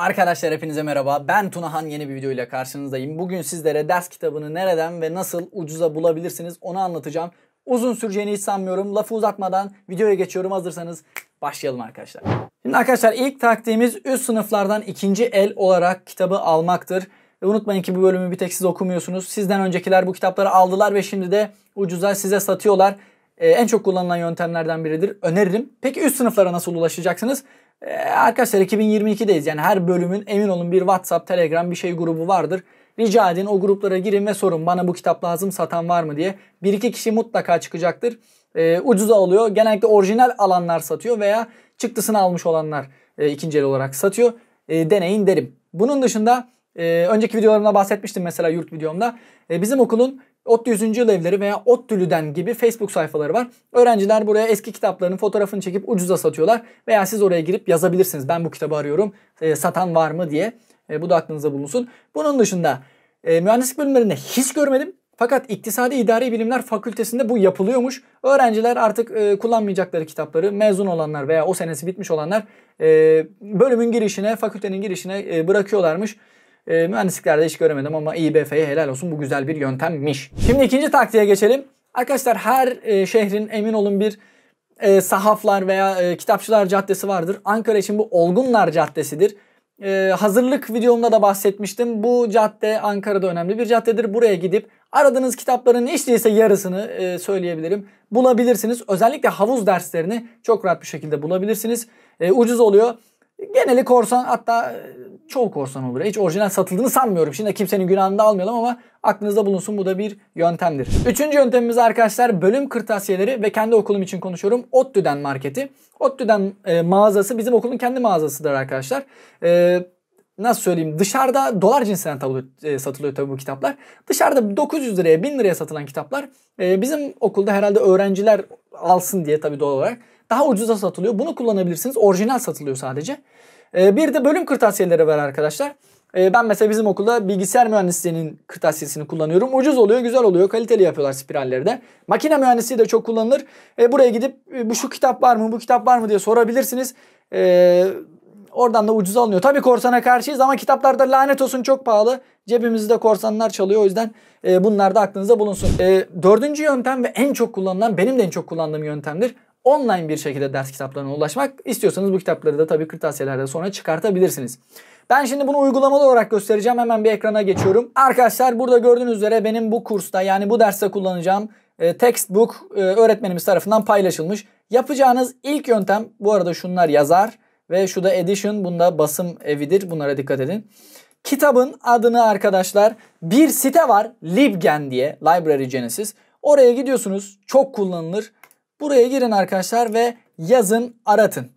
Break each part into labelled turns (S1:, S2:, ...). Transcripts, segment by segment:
S1: Arkadaşlar hepinize merhaba. Ben Tunahan yeni bir video ile karşınızdayım. Bugün sizlere ders kitabını nereden ve nasıl ucuza bulabilirsiniz onu anlatacağım. Uzun süreceğini hiç sanmıyorum. Lafı uzatmadan videoya geçiyorum. Hazırsanız başlayalım arkadaşlar. Şimdi arkadaşlar ilk taktiğimiz üst sınıflardan ikinci el olarak kitabı almaktır. Ve unutmayın ki bu bölümü bir tek siz okumuyorsunuz. Sizden öncekiler bu kitapları aldılar ve şimdi de ucuza size satıyorlar. Ee, en çok kullanılan yöntemlerden biridir. Öneririm. Peki üst sınıflara nasıl ulaşacaksınız? E, arkadaşlar 2022'deyiz. Yani her bölümün emin olun bir WhatsApp, Telegram bir şey grubu vardır. Rica edin o gruplara girin ve sorun bana bu kitap lazım satan var mı diye. Bir iki kişi mutlaka çıkacaktır. E, ucuza alıyor. Genellikle orijinal alanlar satıyor veya çıktısını almış olanlar e, ikinci el olarak satıyor. E, deneyin derim. Bunun dışında e, önceki videolarımda bahsetmiştim mesela yurt videomda. E, bizim okulun Ot yüzüncü Yıl Evleri veya Dülüden gibi Facebook sayfaları var. Öğrenciler buraya eski kitaplarının fotoğrafını çekip ucuza satıyorlar. Veya siz oraya girip yazabilirsiniz. Ben bu kitabı arıyorum. E, satan var mı diye. E, bu da aklınıza bulunsun. Bunun dışında e, mühendislik bölümlerinde hiç görmedim. Fakat İktisadi İdari Bilimler Fakültesinde bu yapılıyormuş. Öğrenciler artık e, kullanmayacakları kitapları mezun olanlar veya o senesi bitmiş olanlar e, bölümün girişine, fakültenin girişine e, bırakıyorlarmış. E, mühendisliklerde hiç göremedim ama İBF'ye helal olsun bu güzel bir yöntemmiş. Şimdi ikinci taktiğe geçelim. Arkadaşlar her e, şehrin emin olun bir e, sahaflar veya e, kitapçılar caddesi vardır. Ankara için bu Olgunlar Caddesi'dir. Ee, hazırlık videomda da bahsetmiştim. Bu cadde Ankara'da önemli bir caddedir. Buraya gidip aradığınız kitapların hiç değilse yarısını e, söyleyebilirim. Bulabilirsiniz. Özellikle havuz derslerini çok rahat bir şekilde bulabilirsiniz. E, ucuz oluyor. Geneli korsan hatta çoğu korsan olur. Hiç orijinal satıldığını sanmıyorum. Şimdi kimsenin günahını da almayalım ama aklınızda bulunsun bu da bir yöntemdir. Üçüncü yöntemimiz arkadaşlar bölüm kırtasiyeleri ve kendi okulum için konuşuyorum. ODTÜ'den marketi. ODTÜ'den e, mağazası bizim okulun kendi mağazasıdır arkadaşlar. Eee nasıl söyleyeyim dışarıda dolar cinsinden tablo, e, satılıyor tabii bu kitaplar. Dışarıda 900 liraya 1000 liraya satılan kitaplar e, bizim okulda herhalde öğrenciler alsın diye tabii doğal olarak daha ucuza satılıyor. Bunu kullanabilirsiniz. Orijinal satılıyor sadece. E, bir de bölüm kırtasiyeleri var arkadaşlar. E, ben mesela bizim okulda bilgisayar mühendisliğinin kırtasiyesini kullanıyorum. Ucuz oluyor, güzel oluyor. Kaliteli yapıyorlar spiralleri de. Makine mühendisliği de çok kullanılır. E, buraya gidip bu şu kitap var mı, bu kitap var mı diye sorabilirsiniz. Eee Oradan da ucuz alınıyor. Tabii korsana karşıyız ama kitaplarda lanet olsun çok pahalı. Cebimizde korsanlar çalıyor. O yüzden e, bunlar da aklınıza bulunsun. E, dördüncü yöntem ve en çok kullanılan benim de en çok kullandığım yöntemdir online bir şekilde ders kitaplarına ulaşmak. istiyorsanız bu kitapları da tabii kırtasiyelerde sonra çıkartabilirsiniz. Ben şimdi bunu uygulamalı olarak göstereceğim. Hemen bir ekrana geçiyorum. Arkadaşlar burada gördüğünüz üzere benim bu kursta yani bu derste kullanacağım e, textbook e, öğretmenimiz tarafından paylaşılmış. Yapacağınız ilk yöntem bu arada şunlar yazar ve şu da edition bunda basım evidir. Bunlara dikkat edin. Kitabın adını arkadaşlar bir site var Libgen diye Library Genesis. Oraya gidiyorsunuz çok kullanılır Buraya girin arkadaşlar ve yazın aratın.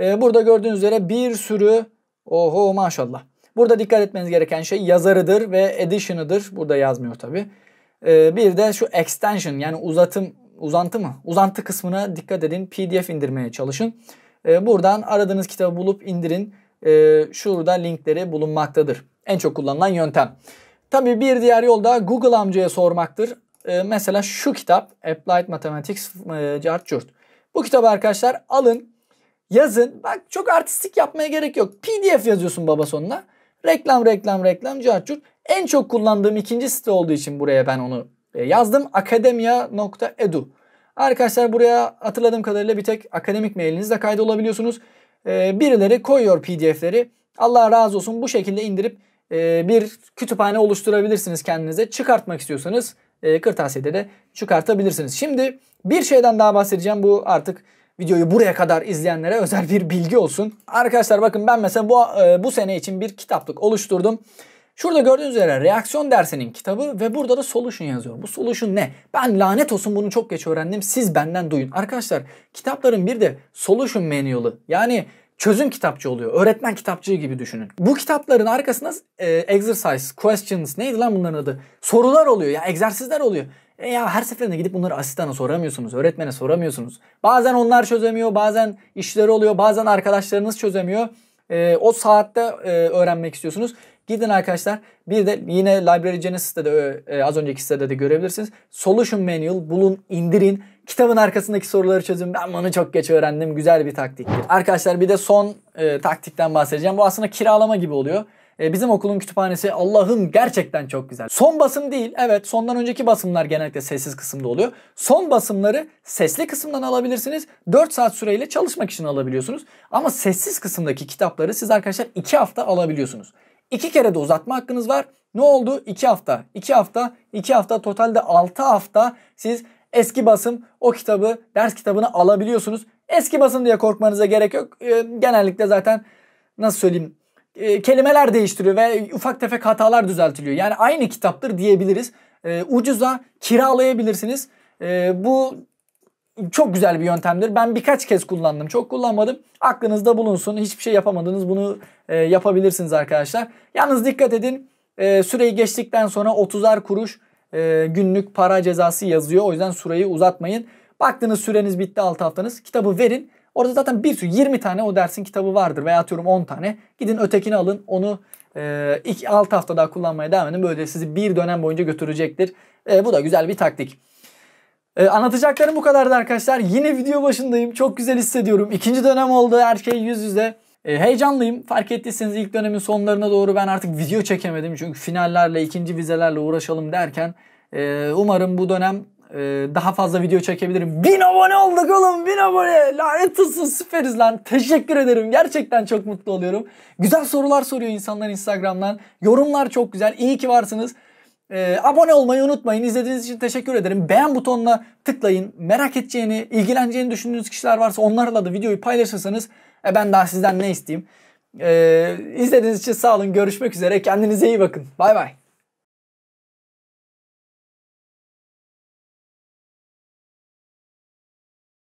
S1: Ee, burada gördüğünüz üzere bir sürü oho maşallah. Burada dikkat etmeniz gereken şey yazarıdır ve edition'ıdır. Burada yazmıyor tabi. Ee, bir de şu extension yani uzatım uzantı mı? Uzantı kısmına dikkat edin. PDF indirmeye çalışın. Ee, buradan aradığınız kitabı bulup indirin. Ee, şurada linkleri bulunmaktadır. En çok kullanılan yöntem. Tabi bir diğer yol da Google amcaya sormaktır e, mesela şu kitap Applied Mathematics e, Cartjurt. Bu kitabı arkadaşlar alın yazın. Bak çok artistik yapmaya gerek yok. PDF yazıyorsun baba sonuna. Reklam reklam reklam Cartjurt. En çok kullandığım ikinci site olduğu için buraya ben onu e, yazdım. Akademia.edu. Arkadaşlar buraya hatırladığım kadarıyla bir tek akademik mailinizle kaydolabiliyorsunuz. E, birileri koyuyor pdf'leri. Allah razı olsun bu şekilde indirip e, bir kütüphane oluşturabilirsiniz kendinize. Çıkartmak istiyorsanız e, kırtasiyede de çıkartabilirsiniz. Şimdi bir şeyden daha bahsedeceğim. Bu artık videoyu buraya kadar izleyenlere özel bir bilgi olsun. Arkadaşlar bakın ben mesela bu, e, bu sene için bir kitaplık oluşturdum. Şurada gördüğünüz üzere reaksiyon dersinin kitabı ve burada da solution yazıyor. Bu solution ne? Ben lanet olsun bunu çok geç öğrendim. Siz benden duyun. Arkadaşlar kitapların bir de solution manual'ı yani çözüm kitapçı oluyor. Öğretmen kitapçığı gibi düşünün. Bu kitapların arkasında e, exercise, questions neydi lan bunların adı? Sorular oluyor ya egzersizler oluyor. E ya her seferinde gidip bunları asistana soramıyorsunuz, öğretmene soramıyorsunuz. Bazen onlar çözemiyor, bazen işleri oluyor, bazen arkadaşlarınız çözemiyor. E, o saatte e, öğrenmek istiyorsunuz. Gidin arkadaşlar bir de yine Library Genesis'te de e, az önceki sitede de görebilirsiniz. Solution Manual bulun indirin Kitabın arkasındaki soruları çözün. Ben bunu çok geç öğrendim. Güzel bir taktiktir. Arkadaşlar bir de son e, taktikten bahsedeceğim. Bu aslında kiralama gibi oluyor. E, bizim okulun kütüphanesi Allah'ım gerçekten çok güzel. Son basım değil. Evet sondan önceki basımlar genellikle sessiz kısımda oluyor. Son basımları sesli kısımdan alabilirsiniz. 4 saat süreyle çalışmak için alabiliyorsunuz. Ama sessiz kısımdaki kitapları siz arkadaşlar 2 hafta alabiliyorsunuz. İki kere de uzatma hakkınız var. Ne oldu? İki hafta, iki hafta, iki hafta totalde altı hafta siz Eski basım o kitabı ders kitabını alabiliyorsunuz. Eski basım diye korkmanıza gerek yok. E, genellikle zaten nasıl söyleyeyim e, kelimeler değiştiriyor ve ufak tefek hatalar düzeltiliyor. Yani aynı kitaptır diyebiliriz. E, ucuza kiralayabilirsiniz. E, bu çok güzel bir yöntemdir. Ben birkaç kez kullandım. Çok kullanmadım. Aklınızda bulunsun. Hiçbir şey yapamadınız. Bunu e, yapabilirsiniz arkadaşlar. Yalnız dikkat edin. E, süreyi geçtikten sonra 30'ar kuruş e, günlük para cezası yazıyor. O yüzden süreyi uzatmayın. Baktınız süreniz bitti 6 haftanız. Kitabı verin. Orada zaten bir sürü 20 tane o dersin kitabı vardır veya atıyorum 10 tane. Gidin ötekini alın onu e, iki, 6 hafta daha kullanmaya devam edin. Böyle sizi bir dönem boyunca götürecektir. E, bu da güzel bir taktik. E, anlatacaklarım bu kadardı arkadaşlar. Yine video başındayım. Çok güzel hissediyorum. İkinci dönem oldu. Her şey yüz yüze. E, heyecanlıyım. Fark ettiyseniz ilk dönemin sonlarına doğru ben artık video çekemedim. Çünkü finallerle, ikinci vizelerle uğraşalım derken e, umarım bu dönem e, daha fazla video çekebilirim. Bin abone olduk oğlum bin abone. Lanet olsun süperiz lan. Teşekkür ederim. Gerçekten çok mutlu oluyorum. Güzel sorular soruyor insanlar Instagram'dan. Yorumlar çok güzel. İyi ki varsınız. E, abone olmayı unutmayın. İzlediğiniz için teşekkür ederim. Beğen butonuna tıklayın. Merak edeceğini, ilgileneceğini düşündüğünüz kişiler varsa onlarla da videoyu paylaşırsanız e, ben daha sizden ne isteyeyim. E, izlediğiniz için sağ olun. Görüşmek üzere. Kendinize iyi bakın. Bay bay.